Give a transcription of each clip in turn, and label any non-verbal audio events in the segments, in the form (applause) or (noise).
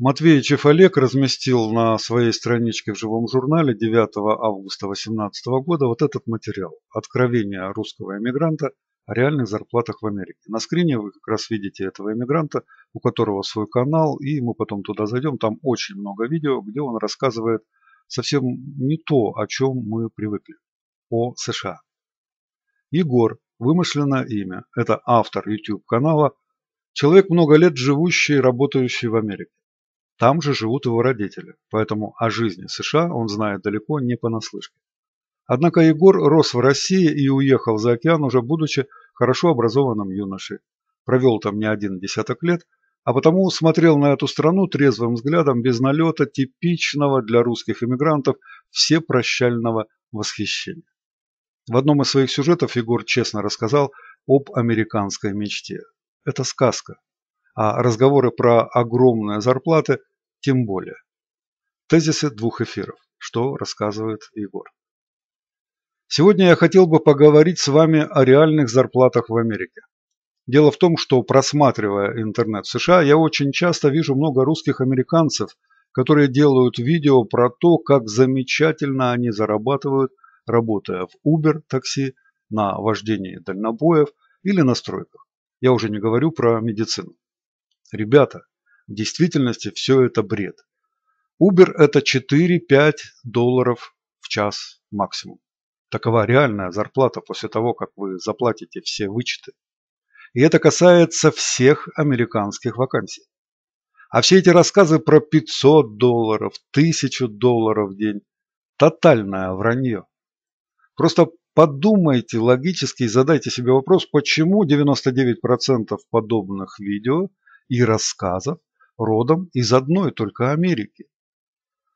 Матвеичев Олег разместил на своей страничке в живом журнале 9 августа 2018 года вот этот материал «Откровение русского эмигранта о реальных зарплатах в Америке». На скрине вы как раз видите этого эмигранта, у которого свой канал, и мы потом туда зайдем. Там очень много видео, где он рассказывает совсем не то, о чем мы привыкли, о США. Егор – вымышленное имя, это автор YouTube-канала, человек много лет живущий и работающий в Америке. Там же живут его родители, поэтому о жизни США он знает далеко не понаслышке. Однако Егор рос в России и уехал за океан уже будучи хорошо образованным юношей. Провел там не один десяток лет, а потому смотрел на эту страну трезвым взглядом без налета типичного для русских эмигрантов всепрощального восхищения. В одном из своих сюжетов Егор честно рассказал об американской мечте. Это сказка, а разговоры про огромные зарплаты тем более. Тезисы двух эфиров, что рассказывает Егор. Сегодня я хотел бы поговорить с вами о реальных зарплатах в Америке. Дело в том, что просматривая интернет в США, я очень часто вижу много русских американцев, которые делают видео про то, как замечательно они зарабатывают, работая в Uber, такси, на вождении дальнобоев или на стройках. Я уже не говорю про медицину. Ребята, в действительности все это бред. Uber это 4-5 долларов в час максимум. Такова реальная зарплата после того, как вы заплатите все вычеты. И это касается всех американских вакансий. А все эти рассказы про 500 долларов, 1000 долларов в день – тотальное вранье. Просто подумайте логически и задайте себе вопрос, почему 99% подобных видео и рассказов родом из одной только Америки.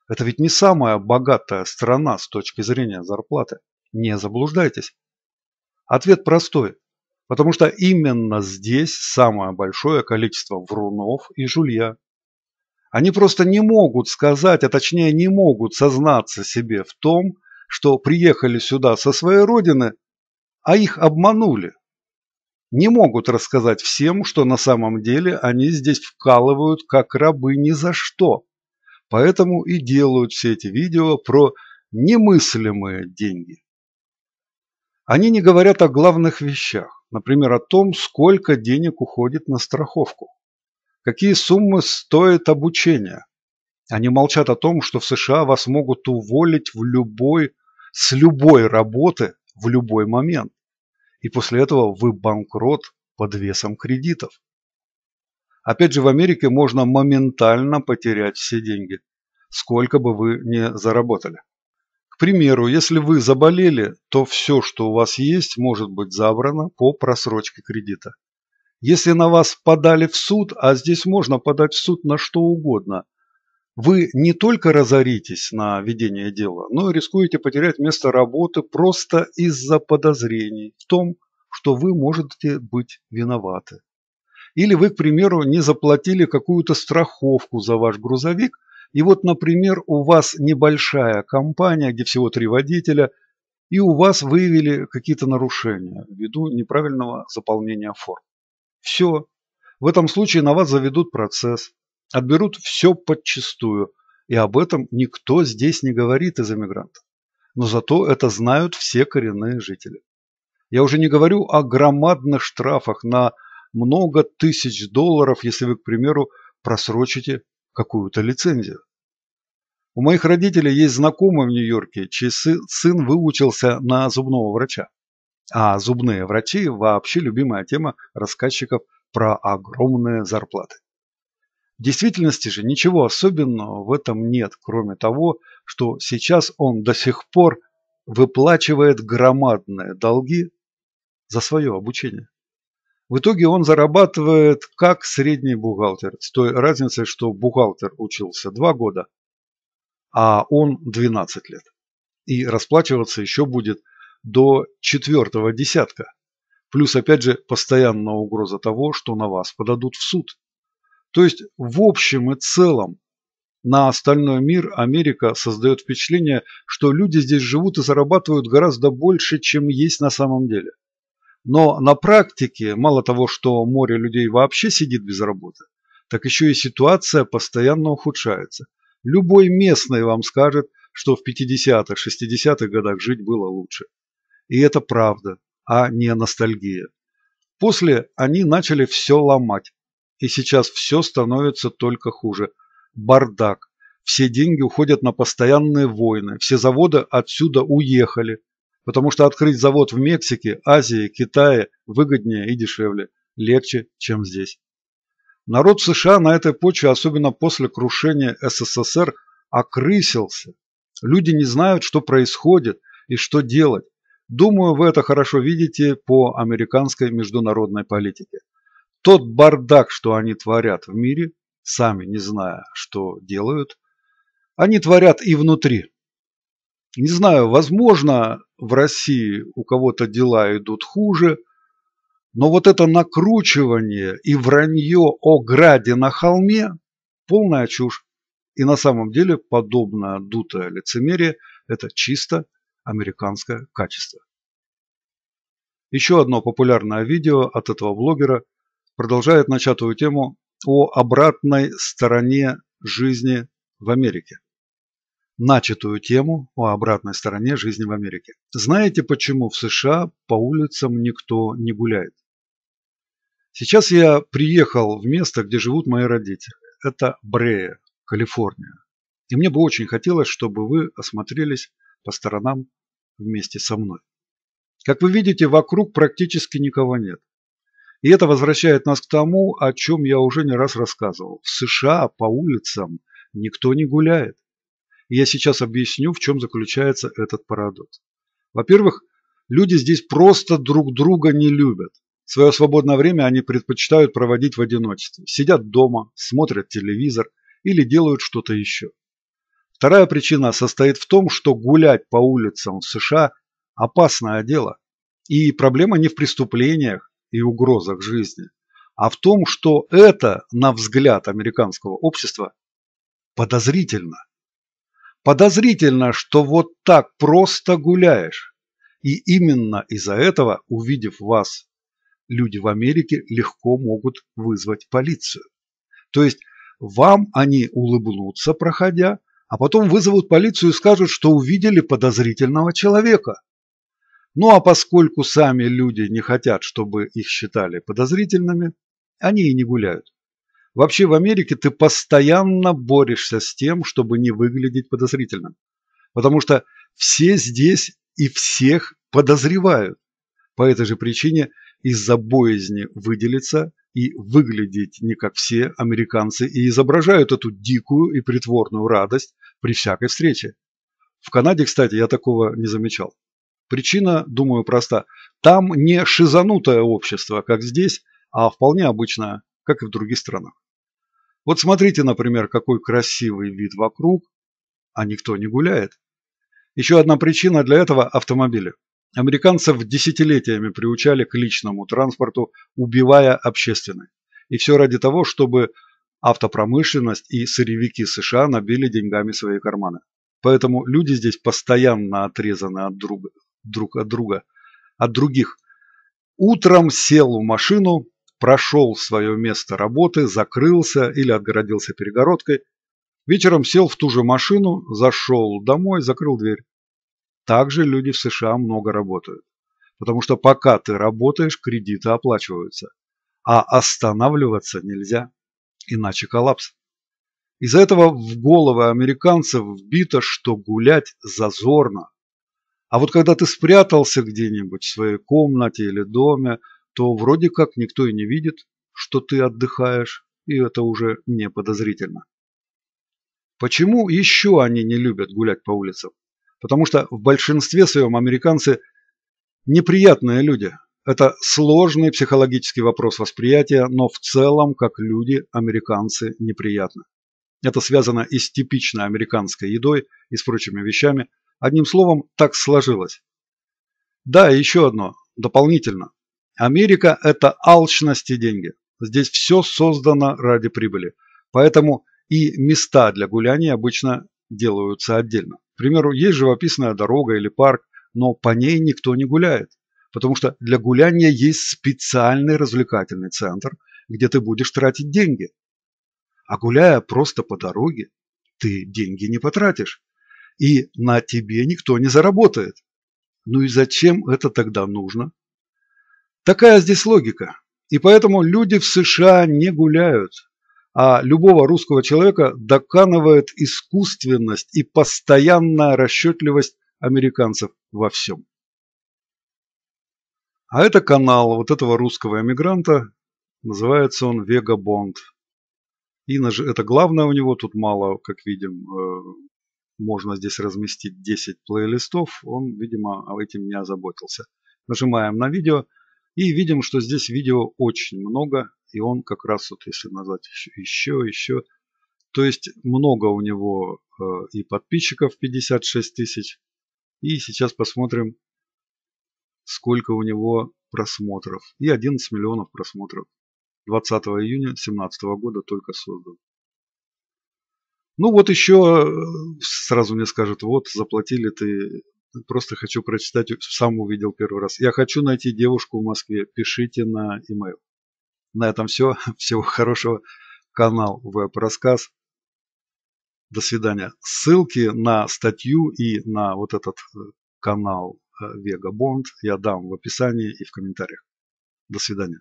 Это ведь не самая богатая страна с точки зрения зарплаты. Не заблуждайтесь. Ответ простой. Потому что именно здесь самое большое количество врунов и жулья. Они просто не могут сказать, а точнее не могут сознаться себе в том, что приехали сюда со своей родины, а их обманули не могут рассказать всем, что на самом деле они здесь вкалывают как рабы ни за что. Поэтому и делают все эти видео про немыслимые деньги. Они не говорят о главных вещах, например, о том, сколько денег уходит на страховку, какие суммы стоит обучение. Они молчат о том, что в США вас могут уволить в любой, с любой работы в любой момент и после этого вы банкрот под весом кредитов. Опять же, в Америке можно моментально потерять все деньги, сколько бы вы ни заработали. К примеру, если вы заболели, то все, что у вас есть, может быть забрано по просрочке кредита. Если на вас подали в суд, а здесь можно подать в суд на что угодно, вы не только разоритесь на ведение дела, но и рискуете потерять место работы просто из-за подозрений в том, что вы можете быть виноваты. Или вы, к примеру, не заплатили какую-то страховку за ваш грузовик, и вот, например, у вас небольшая компания, где всего три водителя, и у вас выявили какие-то нарушения ввиду неправильного заполнения форм. Все. В этом случае на вас заведут процесс, отберут все подчистую, и об этом никто здесь не говорит из эмигрантов. Но зато это знают все коренные жители. Я уже не говорю о громадных штрафах на много тысяч долларов, если вы, к примеру, просрочите какую-то лицензию. У моих родителей есть знакомый в Нью-Йорке, чей сын выучился на зубного врача. А зубные врачи – вообще любимая тема рассказчиков про огромные зарплаты. В действительности же ничего особенного в этом нет, кроме того, что сейчас он до сих пор выплачивает громадные долги за свое обучение. В итоге он зарабатывает как средний бухгалтер, с той разницей, что бухгалтер учился 2 года, а он 12 лет. И расплачиваться еще будет до четвертого десятка. Плюс, опять же, постоянная угроза того, что на вас подадут в суд то есть в общем и целом на остальной мир Америка создает впечатление, что люди здесь живут и зарабатывают гораздо больше, чем есть на самом деле. Но на практике мало того, что море людей вообще сидит без работы, так еще и ситуация постоянно ухудшается. Любой местный вам скажет, что в 50-х, 60-х годах жить было лучше. И это правда, а не ностальгия. После они начали все ломать. И сейчас все становится только хуже. Бардак. Все деньги уходят на постоянные войны. Все заводы отсюда уехали. Потому что открыть завод в Мексике, Азии, Китае выгоднее и дешевле. Легче, чем здесь. Народ США на этой почве, особенно после крушения СССР, окрысился. Люди не знают, что происходит и что делать. Думаю, вы это хорошо видите по американской международной политике. Тот бардак, что они творят в мире, сами не зная, что делают, они творят и внутри. Не знаю, возможно, в России у кого-то дела идут хуже, но вот это накручивание и вранье о граде на холме – полная чушь. И на самом деле подобное дутое лицемерие – это чисто американское качество. Еще одно популярное видео от этого блогера продолжает начатую тему о обратной стороне жизни в Америке. Начатую тему о обратной стороне жизни в Америке. Знаете, почему в США по улицам никто не гуляет? Сейчас я приехал в место, где живут мои родители. Это Брея, Калифорния. И мне бы очень хотелось, чтобы вы осмотрелись по сторонам вместе со мной. Как вы видите, вокруг практически никого нет. И это возвращает нас к тому, о чем я уже не раз рассказывал. В США по улицам никто не гуляет. И я сейчас объясню, в чем заключается этот парадокс. Во-первых, люди здесь просто друг друга не любят. Свое свободное время они предпочитают проводить в одиночестве. Сидят дома, смотрят телевизор или делают что-то еще. Вторая причина состоит в том, что гулять по улицам в США – опасное дело. И проблема не в преступлениях, и угрозах жизни, а в том, что это, на взгляд американского общества, подозрительно. Подозрительно, что вот так просто гуляешь. И именно из-за этого, увидев вас, люди в Америке легко могут вызвать полицию. То есть вам они улыбнутся, проходя, а потом вызовут полицию и скажут, что увидели подозрительного человека. Ну а поскольку сами люди не хотят, чтобы их считали подозрительными, они и не гуляют. Вообще в Америке ты постоянно борешься с тем, чтобы не выглядеть подозрительным. Потому что все здесь и всех подозревают. По этой же причине из-за боязни выделиться и выглядеть не как все американцы и изображают эту дикую и притворную радость при всякой встрече. В Канаде, кстати, я такого не замечал. Причина, думаю, проста. Там не шизанутое общество, как здесь, а вполне обычное, как и в других странах. Вот смотрите, например, какой красивый вид вокруг, а никто не гуляет. Еще одна причина для этого – автомобили. Американцев десятилетиями приучали к личному транспорту, убивая общественный. И все ради того, чтобы автопромышленность и сырьевики США набили деньгами свои карманы. Поэтому люди здесь постоянно отрезаны от друг, друг от друга, от других. Утром сел в машину, прошел свое место работы, закрылся или отгородился перегородкой. Вечером сел в ту же машину, зашел домой, закрыл дверь. Также люди в США много работают, потому что пока ты работаешь, кредиты оплачиваются, а останавливаться нельзя, иначе коллапс. Из-за этого в головы американцев вбито, что гулять зазорно, а вот когда ты спрятался где-нибудь в своей комнате или доме, то вроде как никто и не видит, что ты отдыхаешь, и это уже не подозрительно. Почему еще они не любят гулять по улицам? Потому что в большинстве своем американцы неприятные люди. Это сложный психологический вопрос восприятия, но в целом, как люди, американцы неприятны. Это связано и с типичной американской едой, и с прочими вещами – Одним словом, так сложилось. Да, еще одно, дополнительно. Америка – это алчность и деньги. Здесь все создано ради прибыли. Поэтому и места для гуляния обычно делаются отдельно. К примеру, есть живописная дорога или парк, но по ней никто не гуляет. Потому что для гуляния есть специальный развлекательный центр, где ты будешь тратить деньги. А гуляя просто по дороге, ты деньги не потратишь и на тебе никто не заработает. Ну и зачем это тогда нужно? Такая здесь логика. И поэтому люди в США не гуляют, а любого русского человека доканывает искусственность и постоянная расчетливость американцев во всем. А это канал вот этого русского эмигранта, называется он Вега Бонд. И это главное у него, тут мало, как видим, э, можно здесь разместить 10 плейлистов, он, видимо, этим не озаботился. Нажимаем на видео и видим, что здесь видео очень много, и он как раз вот, если назвать еще, еще, еще, то есть много у него э, и подписчиков 56 тысяч. И сейчас посмотрим, сколько у него просмотров. И 11 миллионов просмотров. 20 июня 2017 года только создан. Ну вот еще э, сразу мне скажут, вот заплатили ты. Просто хочу прочитать, сам увидел первый раз. Я хочу найти девушку в Москве. Пишите на e-mail. На этом все. (laughs) Всего хорошего. Канал Веб Рассказ. До свидания. Ссылки на статью и на вот этот э, канал э, Вега Бонд я дам в описании и в комментариях. До свидания.